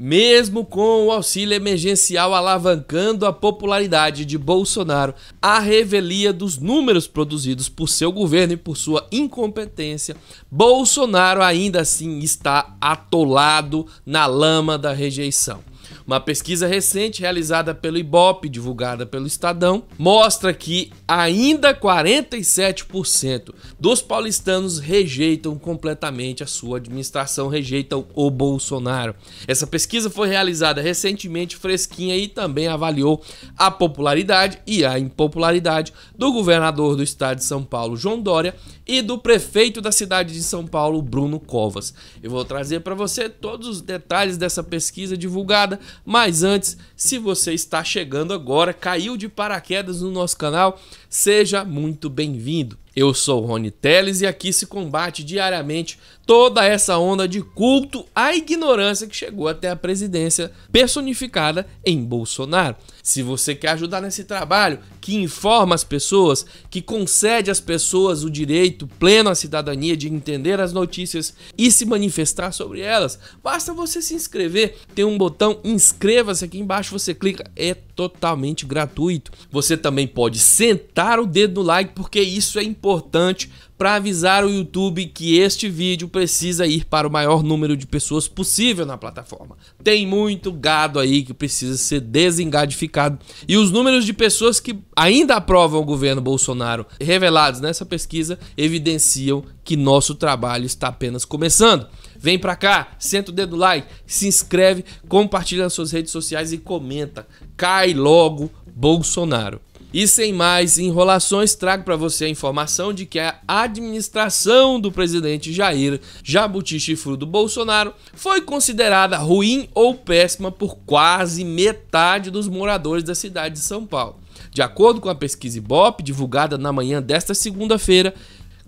Mesmo com o auxílio emergencial alavancando a popularidade de Bolsonaro, a revelia dos números produzidos por seu governo e por sua incompetência, Bolsonaro ainda assim está atolado na lama da rejeição. Uma pesquisa recente realizada pelo Ibope, divulgada pelo Estadão, mostra que ainda 47% dos paulistanos rejeitam completamente a sua administração, rejeitam o Bolsonaro. Essa pesquisa foi realizada recentemente, fresquinha, e também avaliou a popularidade e a impopularidade do governador do estado de São Paulo, João Dória, e do prefeito da cidade de São Paulo, Bruno Covas. Eu vou trazer para você todos os detalhes dessa pesquisa divulgada mas antes, se você está chegando agora, caiu de paraquedas no nosso canal, Seja muito bem-vindo. Eu sou Rony Teles e aqui se combate diariamente toda essa onda de culto à ignorância que chegou até a presidência personificada em Bolsonaro. Se você quer ajudar nesse trabalho que informa as pessoas, que concede às pessoas o direito pleno à cidadania de entender as notícias e se manifestar sobre elas, basta você se inscrever. Tem um botão inscreva-se aqui embaixo, você clica, é totalmente gratuito. Você também pode sentar o dedo no like porque isso é importante para avisar o YouTube que este vídeo precisa ir para o maior número de pessoas possível na plataforma. Tem muito gado aí que precisa ser desengadificado e os números de pessoas que ainda aprovam o governo Bolsonaro revelados nessa pesquisa evidenciam que nosso trabalho está apenas começando. Vem para cá, senta o dedo no like, se inscreve, compartilha nas suas redes sociais e comenta. Cai logo Bolsonaro. E sem mais enrolações, trago para você a informação de que a administração do presidente Jair Jabuti Chifrudo Bolsonaro foi considerada ruim ou péssima por quase metade dos moradores da cidade de São Paulo. De acordo com a pesquisa Ibope, divulgada na manhã desta segunda-feira,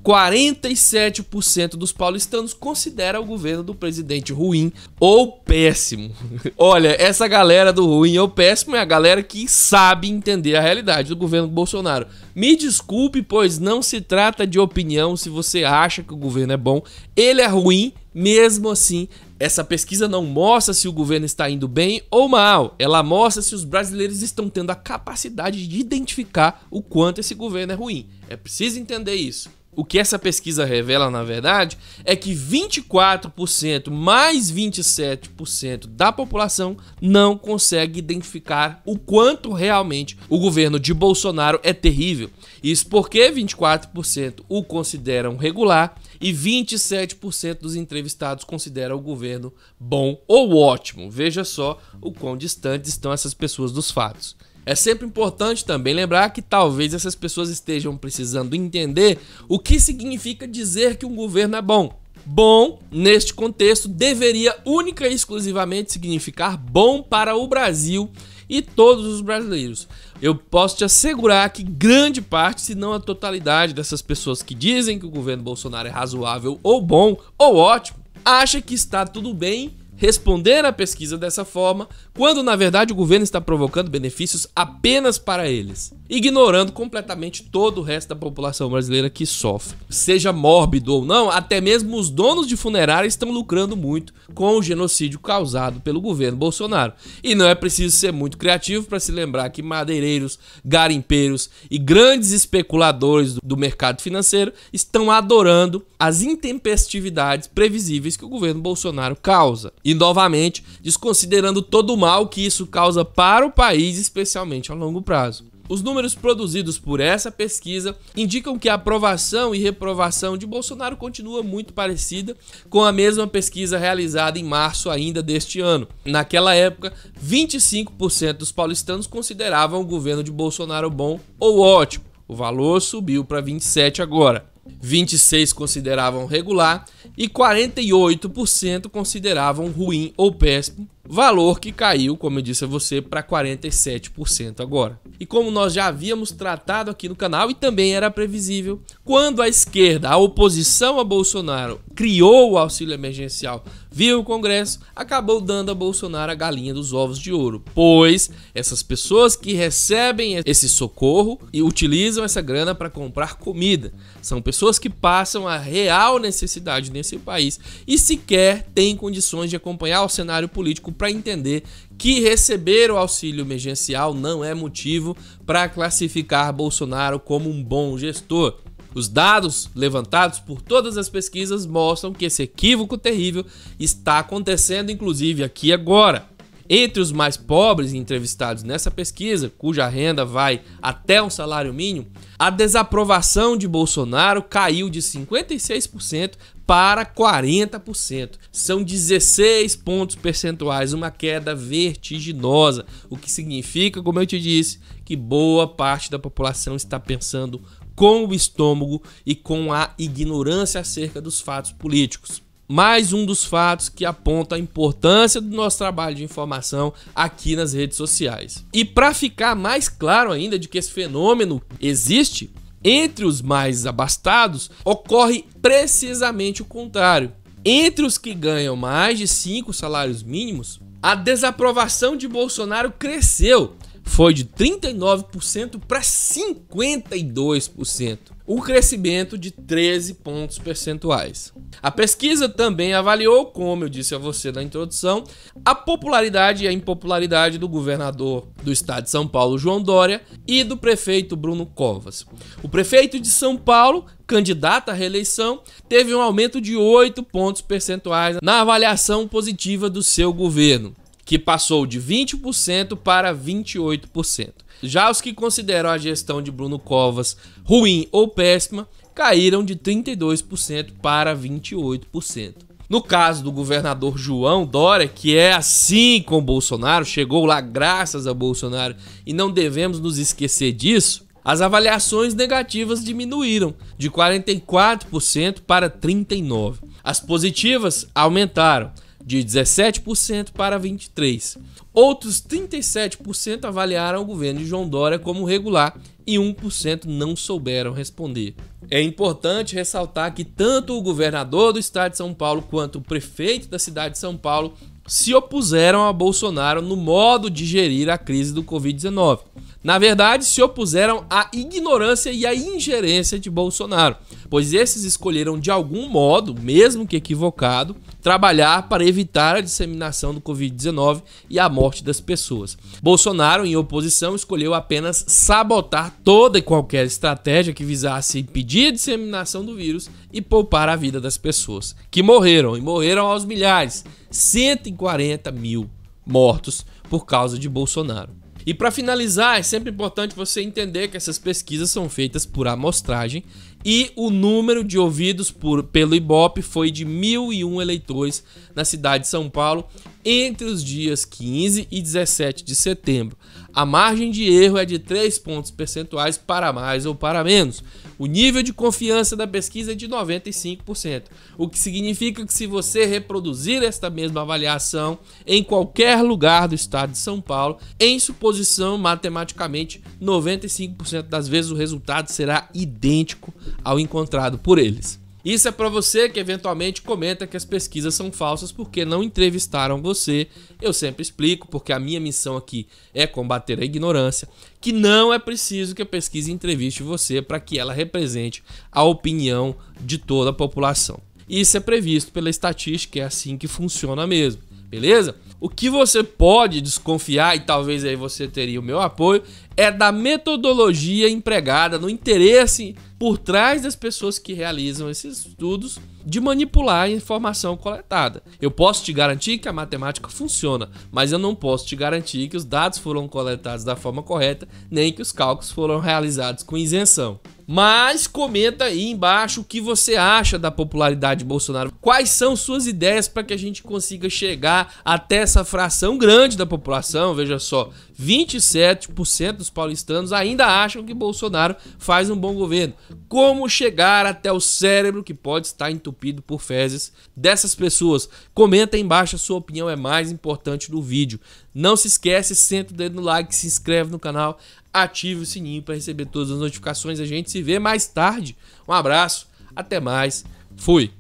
47% dos paulistanos considera o governo do presidente ruim ou péssimo. Olha, essa galera do ruim ou péssimo é a galera que sabe entender a realidade do governo Bolsonaro. Me desculpe, pois não se trata de opinião se você acha que o governo é bom. Ele é ruim, mesmo assim, essa pesquisa não mostra se o governo está indo bem ou mal, ela mostra se os brasileiros estão tendo a capacidade de identificar o quanto esse governo é ruim. É preciso entender isso. O que essa pesquisa revela, na verdade, é que 24% mais 27% da população não consegue identificar o quanto realmente o governo de Bolsonaro é terrível. Isso porque 24% o consideram regular e 27% dos entrevistados consideram o governo bom ou ótimo. Veja só o quão distantes estão essas pessoas dos fatos. É sempre importante também lembrar que talvez essas pessoas estejam precisando entender o que significa dizer que um governo é bom. Bom, neste contexto, deveria única e exclusivamente significar bom para o Brasil e todos os brasileiros. Eu posso te assegurar que grande parte, se não a totalidade, dessas pessoas que dizem que o governo Bolsonaro é razoável ou bom ou ótimo, acha que está tudo bem responder à pesquisa dessa forma, quando na verdade o governo está provocando benefícios apenas para eles, ignorando completamente todo o resto da população brasileira que sofre. Seja mórbido ou não, até mesmo os donos de funerárias estão lucrando muito com o genocídio causado pelo governo Bolsonaro. E não é preciso ser muito criativo para se lembrar que madeireiros, garimpeiros e grandes especuladores do mercado financeiro estão adorando as intempestividades previsíveis que o governo Bolsonaro causa e novamente desconsiderando todo o mal que isso causa para o país, especialmente a longo prazo. Os números produzidos por essa pesquisa indicam que a aprovação e reprovação de Bolsonaro continua muito parecida com a mesma pesquisa realizada em março ainda deste ano. Naquela época, 25% dos paulistanos consideravam o governo de Bolsonaro bom ou ótimo. O valor subiu para 27 agora. 26 consideravam regular e 48% consideravam ruim ou péssimo, valor que caiu, como eu disse a você, para 47% agora. E como nós já havíamos tratado aqui no canal e também era previsível, quando a esquerda, a oposição a Bolsonaro, criou o auxílio emergencial viu o Congresso, acabou dando a Bolsonaro a galinha dos ovos de ouro, pois essas pessoas que recebem esse socorro e utilizam essa grana para comprar comida são pessoas que passam a real necessidade nesse país e sequer têm condições de acompanhar o cenário político para entender que receber o auxílio emergencial não é motivo para classificar Bolsonaro como um bom gestor. Os dados levantados por todas as pesquisas mostram que esse equívoco terrível está acontecendo, inclusive aqui agora. Entre os mais pobres entrevistados nessa pesquisa, cuja renda vai até um salário mínimo, a desaprovação de Bolsonaro caiu de 56% para 40%. São 16 pontos percentuais, uma queda vertiginosa, o que significa, como eu te disse, que boa parte da população está pensando com o estômago e com a ignorância acerca dos fatos políticos. Mais um dos fatos que aponta a importância do nosso trabalho de informação aqui nas redes sociais. E para ficar mais claro ainda de que esse fenômeno existe, entre os mais abastados ocorre precisamente o contrário. Entre os que ganham mais de cinco salários mínimos, a desaprovação de Bolsonaro cresceu foi de 39% para 52%, um crescimento de 13 pontos percentuais. A pesquisa também avaliou, como eu disse a você na introdução, a popularidade e a impopularidade do governador do estado de São Paulo, João Dória, e do prefeito Bruno Covas. O prefeito de São Paulo, candidato à reeleição, teve um aumento de 8 pontos percentuais na avaliação positiva do seu governo que passou de 20% para 28%. Já os que consideram a gestão de Bruno Covas ruim ou péssima caíram de 32% para 28%. No caso do governador João Dória, que é assim com Bolsonaro, chegou lá graças a Bolsonaro e não devemos nos esquecer disso, as avaliações negativas diminuíram de 44% para 39%. As positivas aumentaram de 17% para 23%. Outros 37% avaliaram o governo de João Dória como regular e 1% não souberam responder. É importante ressaltar que tanto o governador do estado de São Paulo quanto o prefeito da cidade de São Paulo se opuseram a Bolsonaro no modo de gerir a crise do Covid-19. Na verdade, se opuseram à ignorância e à ingerência de Bolsonaro, pois esses escolheram de algum modo, mesmo que equivocado, trabalhar para evitar a disseminação do Covid-19 e a morte das pessoas. Bolsonaro, em oposição, escolheu apenas sabotar toda e qualquer estratégia que visasse impedir a disseminação do vírus e poupar a vida das pessoas, que morreram, e morreram aos milhares 140 mil mortos por causa de Bolsonaro. E para finalizar, é sempre importante você entender que essas pesquisas são feitas por amostragem e o número de ouvidos por, pelo Ibope foi de 1.001 eleitores na cidade de São Paulo entre os dias 15 e 17 de setembro. A margem de erro é de 3 pontos percentuais para mais ou para menos. O nível de confiança da pesquisa é de 95%, o que significa que se você reproduzir esta mesma avaliação em qualquer lugar do estado de São Paulo, em suposição matematicamente 95% das vezes o resultado será idêntico ao encontrado por eles. Isso é para você que eventualmente comenta que as pesquisas são falsas porque não entrevistaram você. Eu sempre explico, porque a minha missão aqui é combater a ignorância, que não é preciso que a pesquisa entreviste você para que ela represente a opinião de toda a população. Isso é previsto pela estatística, é assim que funciona mesmo, beleza? O que você pode desconfiar, e talvez aí você teria o meu apoio, é da metodologia empregada no interesse por trás das pessoas que realizam esses estudos de manipular a informação coletada. Eu posso te garantir que a matemática funciona, mas eu não posso te garantir que os dados foram coletados da forma correta, nem que os cálculos foram realizados com isenção. Mas comenta aí embaixo o que você acha da popularidade de Bolsonaro. Quais são suas ideias para que a gente consiga chegar até essa fração grande da população? Veja só, 27% dos paulistanos ainda acham que Bolsonaro faz um bom governo. Como chegar até o cérebro que pode estar entupido por fezes dessas pessoas? Comenta aí embaixo a sua opinião é mais importante do vídeo. Não se esquece, senta o dedo no like, se inscreve no canal, ative o sininho para receber todas as notificações. A gente se vê mais tarde. Um abraço, até mais. Fui.